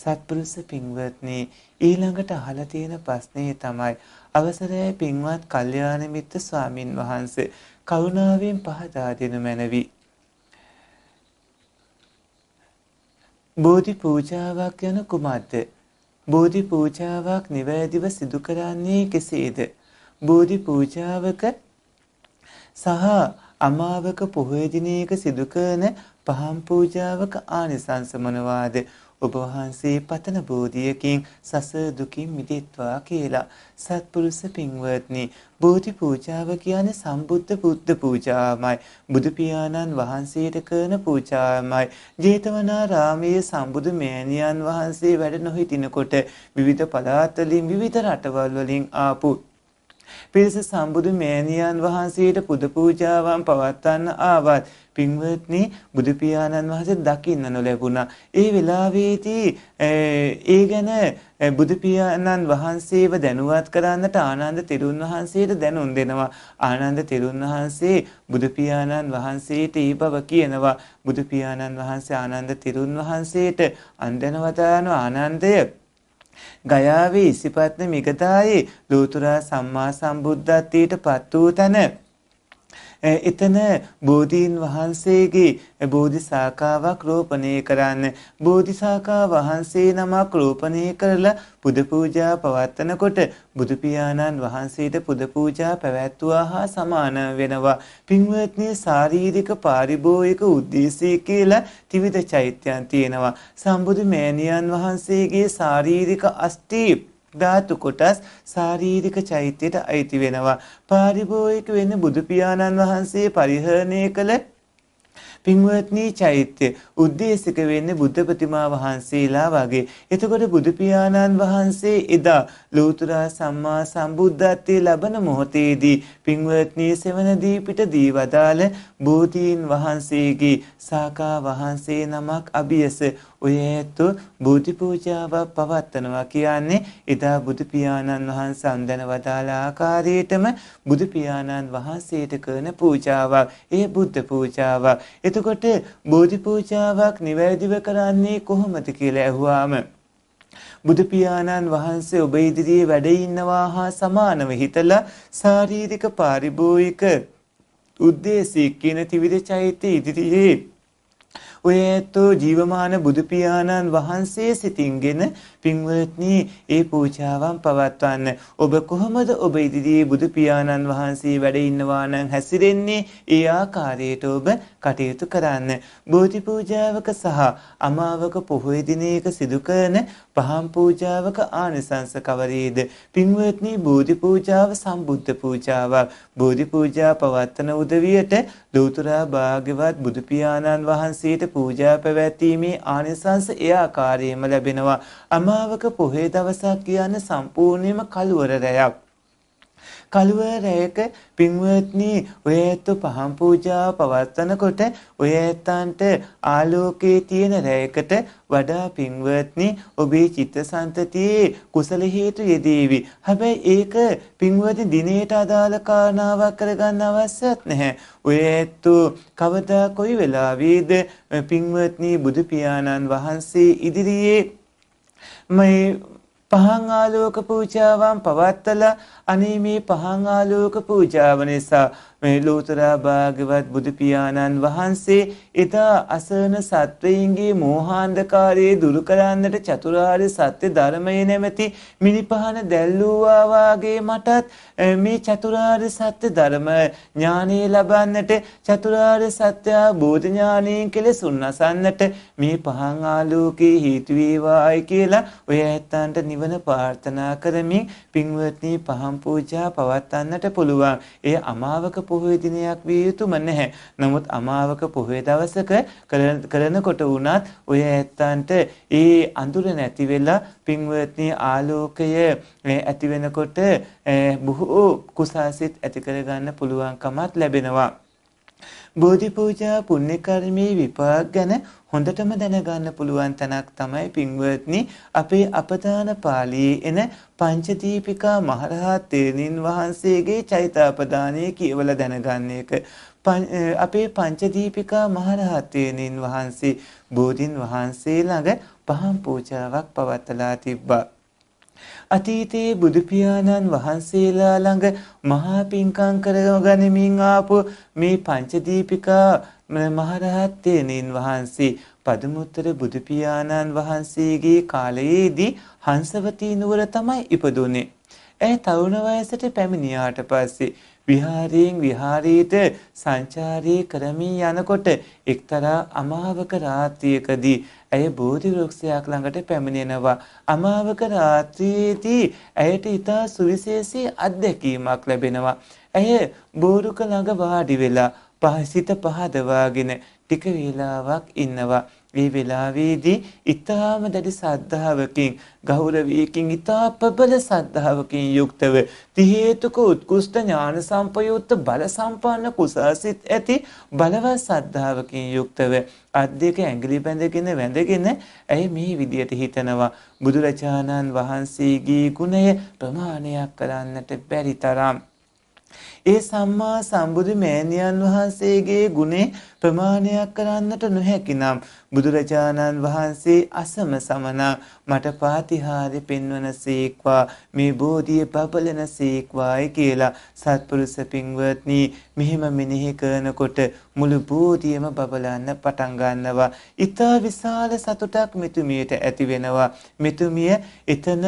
සත්පුරුෂ පින්වත්නි ඊළඟට අහලා තියෙන ප්‍රශ්නේ තමයි අවසරයි පින්වත් කල්යාණ මිත්‍ර ස්වාමින් වහන්සේ කරුණාවෙන් පහදා දෙනු මැනවි. බෝධි පූජාවක් යන කුමක්ද? බෝධි පූජාවක් නිවැරදිව සිදු කරන්නේ කෙසේද? බෝධි පූජාවක සහ අමාවක පොහොය දිනයක සිදු කරන පහන් පූජාවක ආනිසංස මොනවාද? ඔබ වහන්සේ පතන බෝධියකින් සසර දුකින් මිදෙත්වා කියලා. සත්පුරුෂ පින්වත්නි, බෝධි පූජාව කියන්නේ සම්බුද්ධ බුද්ධ පූජාවමයි. බුදු පියාණන් වහන්සේට කරන පූජාවමයි. ජේතවනාරාමයේ සම්බුදු මෑණියන් වහන්සේ වැඩ නොහිටිනකොට විවිධ පළාත් විවිධ රටවල් වලින් ආපු පිරිස සම්බුදු මෑණියන් වහන්සේට පුද පූජාවන් පවත්වන්න ආවත් පින්වත්නි බුදු පියාණන් වහන්සේ දකින්න නොලැබුණා. ඒ වෙලාවේදී ඒ ගැන බුදු පියාණන් වහන්සේව දැනුවත් කරන්නට ආනන්ද තෙරුන් වහන්සේට දැනුම් දෙනවා. ආනන්ද තෙරුන් වහන්සේ බුදු පියාණන් වහන්සේට ඒ බව කියනවා. බුදු පියාණන් වහන්සේ ආනන්ද තෙරුන් වහන්සේට අන්දනවතාන ආනන්දය ගයාවේ ඉසිපත්න මිගදායේ ලෝතුරා සම්මා සම්බුද්ධත්වයට පත් වූ තැන එතන බෝධීන් වහන්සේගේ බෝධි සාකාවක් රෝපණය කරන්න බෝධි සාකා වහන්සේ නමක් රෝපණය කරලා පුද පූජා පවත්වනකොට බුදු පියාණන් වහන්සේට පුද පූජා පැවැත්වුවා හා සමාන වෙනවා පින්වත්නි ශාරීරික පාරිභෝගික උද්දේශය කියලා ත්‍රිවිධ චෛත්‍යයන් තියෙනවා සම්බුදු මෑණියන් වහන්සේගේ ශාරීරික අස්ථීප ධාතු කොටස් ශාරීරික චෛත්‍යයට අයිති වෙනවා. පාරිභෝගික වෙන්නේ බුදු පියාණන් වහන්සේ පරිහරණය කළ පින්වත්නි චෛත්‍ය උද්දේශක වෙන්නේ බුද්ධ ප්‍රතිමා වහන්සේලා වගේ. එතකොට බුදු පියාණන් වහන්සේ එදා ලෝතර සම්මා සම්බුද්ධත්වයේ ලබන මොහොතේදී පින්වත්නි සෙවන දීපිට දීවදාල බෝධීන් වහන්සේගේ සාකා වහන්සේ නමක් අභියස ඔය ඇත්තෝ බෝධි පූජාවක් පවත්වනවා කියන්නේ එදා බුදු පියාණන් වහන්සේ අන්දන වදාළ ආකාරයටම බුදු පියාණන් වහන්සේට කරන පූජාවක්. ඒ බුද්ධ පූජාවක්. එතකොට බෝධි පූජාවක් නිවැරදිව කරන්නේ කොහොමද කියලා ඇහුවාම බුදු පියාණන් වහන්සේ ඔබ ඉදිරියේ වැඩ ඉන්නවා හා සමානව හිතලා ශාරීරික පාරිභෝයික උද්දේශී කියන ත්‍රිවිධ චෛත්‍ය ඉදිරියේ ඔය ඇතෝ ජීවමාන බුදු පියාණන් වහන්සේ සිතින්ගෙන පින්වත්නි ඒ පූජාවන් පවත්වන්න ඔබ කොහොමද ඔබ ඉදිරියේ බුදු පියාණන් වහන්සේ වැඩ ඉන්නවා නම් හැසිරෙන්නේ ඒ ආකාරයට ඔබ කටයුතු කරන්න බෝධි පූජාවක සහ අමාවක පොහොය දිනයක සිදු කරන පහම් පූජාවක ආනිසංස කවරේද පින්වත්නි බෝධි පූජාව සම්බුද්ධ පූජාවක් බෝධි පූජා පවත්වන උදවියට ලෞතර භාග්‍යවත් බුදු පියාණන් වහන්සේට පූජා පැවැත්වීමේ ආනිසංස ඒ ආකාරයෙන්ම ලැබෙනවා. අමාවක පොහේ දවසක් කියන සම්පූර්ණයෙන්ම කළුවර රැයක්. කළුවරයක පින්වත්නි ඔය ඇත්තු පහම් පූජාව පවත්වනකොට ඔය ඇත්තන්ට ආලෝකයේ තියෙන රැයකට වඩා පින්වත්නි ඔබේ චිත්තසංතතියේ කුසල හේතු යෙදීවි. හැබැයි ඒක පින්වත්නි දිනේට අදාළ කාරණාවක් කරගන්න අවශ්‍යත් නැහැ. ඔය ඇත්තු කවදා කොයි වෙලාවේද පින්වත්නි බුදු පියාණන් වහන්සේ ඉදිරියේ මේ පහන් ආලෝක පූජාවන් පවත්තලා අනේ මේ පහන් ආලෝක පූජාව නිසා මේ ලෝතරා භාගවත් බුදු පියාණන් වහන්සේ එදා අසරණ සත්වයින්ගේ මෝහාන්ධකාරයේ දුරු කරන්නට චතුරාර්ය සත්‍ය ධර්මයේ නැමැති මිනිපහන දැල්ලුවා වාගේ මටත් මේ චතුරාර්ය සත්‍ය ධර්ම ඥානෙ ලබන්නට චතුරාර්ය සත්‍ය බෝධ ඥානයෙන් කෙලෙස් උන්නසන්නට මේ පහන් ආලෝකේ හේතු වේවායි කියලා ඔය ඇත්තන්ට නිවන ප්‍රාර්ථනා කරමින් පින්වත්නි පහන් පූජා පවත්වන්නට පුළුවන්. ඒ අමාවක පූජා පොහොය දිනයක් විය යුතුම නැහැ. නමුත් අමාවක පොහොය දවසක කරනකොට වුණත් ඔය ඇත්තන්ට ඒ අඳුර නැති වෙලා පින්වත්නි ආලෝකය ඇති වෙනකොට බොහෝ කුසාසිත ඇති කරගන්න පුළුවන්කමත් ලැබෙනවා. බෝධි පූජා පුණ්‍ය කර්මයේ විපාක ගැන හොඳටම දැනගන්න පුළුවන් තැනක් තමයි පින්වත්නි අපේ අපදාන පාළියේ එන පංචදීපිකා මහරහත් තෙරණින් වහන්සේගේ චෛත්‍යාපදානය කියවලා දැනගන්න එක අපේ පංචදීපිකා මහරහත් තෙරණින් වහන්සේ බෝධින් වහන්සේ ළඟ පහන් පූජාවක් පවත්ලා තිබ්බා අතීතයේ බුදු පියාණන් වහන්සේලා ළඟ මහා පිංකම් කරගනිමින් ආපු මේ පංචදීපිකා මහරහත් තෙණින් වහන්සේ පදුමුත්තර බුදු පියාණන් වහන්සේගේ කාලයේදී හංසවතී නුවර තමයි ඉපදුනේ. ඇය තරුණ වයසට පැමිණියාට පස්සේ විහාරයෙන් විහාරයට සංචාරී කරමින් යනකොට එක්තරා අමාවක රාත්‍රියකදී ඇය බෝධි වෘක්ෂයක් ළඟට පැමිණෙනවා. අමාවක රාත්‍රියේදී ඇයට ඉතා සුවිශේෂී අත්දැකීමක් ලැබෙනවා. ඇය බෝරුක ළඟ වාඩි වෙලා පහසිත පහදවාගෙන ටික වේලාවක් ඉන්නවා. මේ වෙලාවේදී ඊටාම දැඩි සද්ධාවකින් ගෞරවයකින් ඊටා ප්‍රබල සද්ධාවකින් යුක්තව ති හේතුක උත්කෘෂ්ඨ ඥාන සම්පයුක්ත බල සම්පන්න කුසාසිත ඇති බලවත් සද්ධාවකින් යුක්තව අත් දෙක ඇඟිලි බැඳගෙන වැඳගෙන ඇයි මේ විදියට හිතනවා බුදුරජාණන් වහන්සේගේ ගුණය ප්‍රමාණයක් කරන්නට බැරි තරම් ඒ සම්මා සම්බුදු මෑණියන් වහන්සේගේ ගුණේ ප්‍රමාණයක් කරන්නට නොහැකිනම් බුදුරජාණන් වහන්සේ අසම සමනා මට පාතිහාරි පෙන්වන සීක්වා මේ බෝධිය බබලන සීක්වායි කියලා සත්පුරුෂ පින්වත්නි මෙහෙම මෙනෙහි කරනකොට මුළු බෝධියම බබලන්න පටන් ගන්නවා. ඊතා විශාල සතුටක් මෙතුමියට ඇති වෙනවා. මෙතුමිය එතන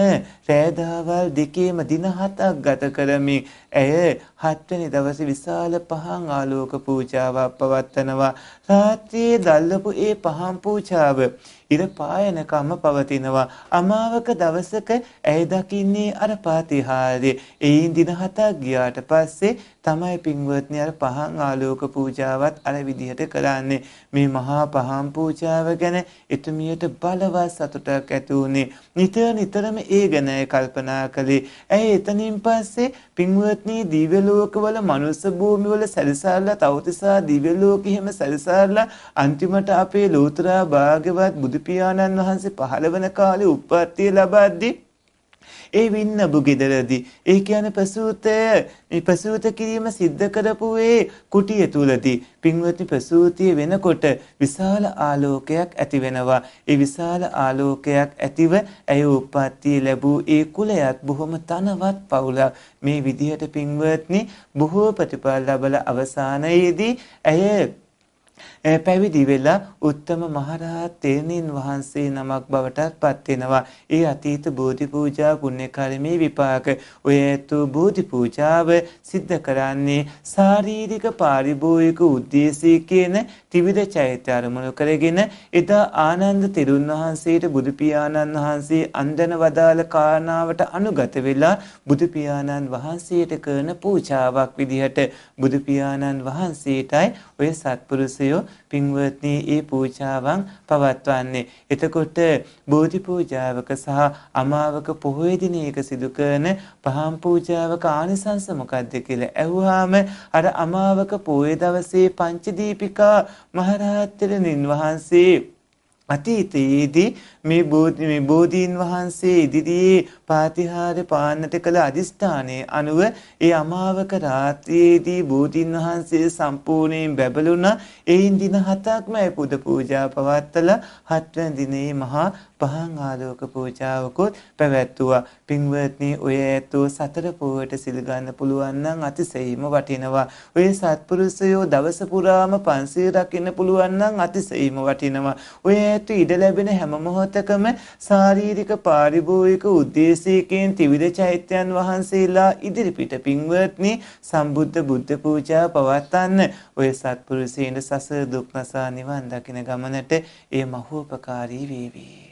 රෑදාවල් දෙකේම දින හතක් ගත කරමින් ඇය හත් වෙනි දවසේ විශාල පහන් ආලෝක පූජාවක් පවත්වනවා. රාත්‍රියේ දැල්වපු ඒ පහන් පූජාව ඉර පායනකම පවතිනවා. අමාවක දවසක ඇය දකින්නේ අර පාතිහාරය. එයින් දින හතක් ගියාට පස්සේ තමයි පින්වත්නි අර පහන් ආලෝක පූජාවත් අර විදිහට කරන්නේ. මේ මහා පහන් පූජාව ගැන එතුමියට බලවත් සතුටක් ඇති වුණේ. නිතර නිතරම ඒ ගැන කල්පනා කළේ. ඇය එතනින් පස්සේ පින්වත්නි දිව්‍ය ලෝක ලෝකවල මනුස්ස භූමිවල සැරිසරලා තවතිසා දිව්‍ය ලෝකෙ හැම සැරිසරලා අන්තිමට අපේ ලෝතර භාගවත් බුදු පියාණන් වහන්සේ පහළ වෙන කාලේ උප්පත්තිය ලබද්දී ඒ වින්නබු ගෙදරදී ඒ කියන්නේ ප්‍රසූතය මේ ප්‍රසූත කිරීම සිද්ධ කරපු ඒ කුටිය තුලදී පින්වත්නි ප්‍රසූතිය වෙනකොට විශාල ආලෝකයක් ඇති වෙනවා ඒ විශාල ආලෝකයක් ඇතිව ඇය උප්පත්තිය ලැබූ ඒ කුලයත් බොහොම තනවත් පවුලක් මේ විදිහට පින්වත්නි බොහෝ ප්‍රතිඵල ලබලා අවසානයේදී ඇය පැවිදි වෙලා උත්තම මහරහත් තෙරණින් වහන්සේ නමක් බවටත් පත් වෙනවා. ඒ අතීත බෝධි පූජා පුණ්‍ය කර්මී විපාක. ඔය ඇතු බෝධි පූජාව සිද්ධ කරන්නේ ශාරීරික පාරිභෝගික ಉದ್ದೇಶී කියන ත්‍රිවිධ චෛත්‍ය අරමුණු කරගෙන එදා ආනන්ද තෙරුන් වහන්සේට බුදු පියාණන් වහන්සේ අන්දන වදාළ කාරණාවට අනුගත වෙලා බුදු පියාණන් වහන්සේට කරන පූජාවක් විදිහට බුදු පියාණන් වහන්සේටයි ඔය සත්පුරුෂයෝ පින්වත්නි ඒ පූජාවන් පවත්වන්නේ. එතකොට බෝධි පූජාවක සහ අමාවක පොහොය දිනයක සිදු කරන පහන් පූජාවක ආනිසංස මොකද්ද කියලා ඇහුවාම අර අමාවක පොහොය දවසේ පංචදීපිකා මහරහත් වහන්සේ අතීතයේදී මේ බෝධීන් වහන්සේ ඉදිරියේ පාතිහාර පාන්නට කළ අධිෂ්ඨානයේ අනුව ඒ අමාවක රාත්‍රියේදී බෝධීන් වහන්සේ සම්පූර්ණයෙන් බැබළුණා එයින් දින හතක්ම පුද පූජා පවත්තලා හත්වැනි දිනේ මහා පහන් ආලෝක පූජාවකුත් පැවැත්තුවා. පින්වත්නි ඔය ඇතෝ සතර පොවට සිල් ගන්න පුළුවන් නම් අතිසෙයිම වටිනවා. ඔය සත්පුරුෂයෝ දවස පුරාම පන්සිල් රකින්න පුළුවන් නම් අතිසෙයිම වටිනවා. ඔය ඇතු ඉඩ ලැබෙන හැම මොහොතකම ශාරීරික පාරිභෝගික උද්දේශයකින් ත්‍රිවිධ චෛත්‍යයන් වහන්සේලා ඉදිරිපිට පින්වත්නි සම්බුද්ධ බුද්ධ පූජා පවත්වන්න ඔය සත්පුරුෂයන් සසර දුක් නසා නිවන් දකින ගමනට ඒ මහෝපකාරී වේවි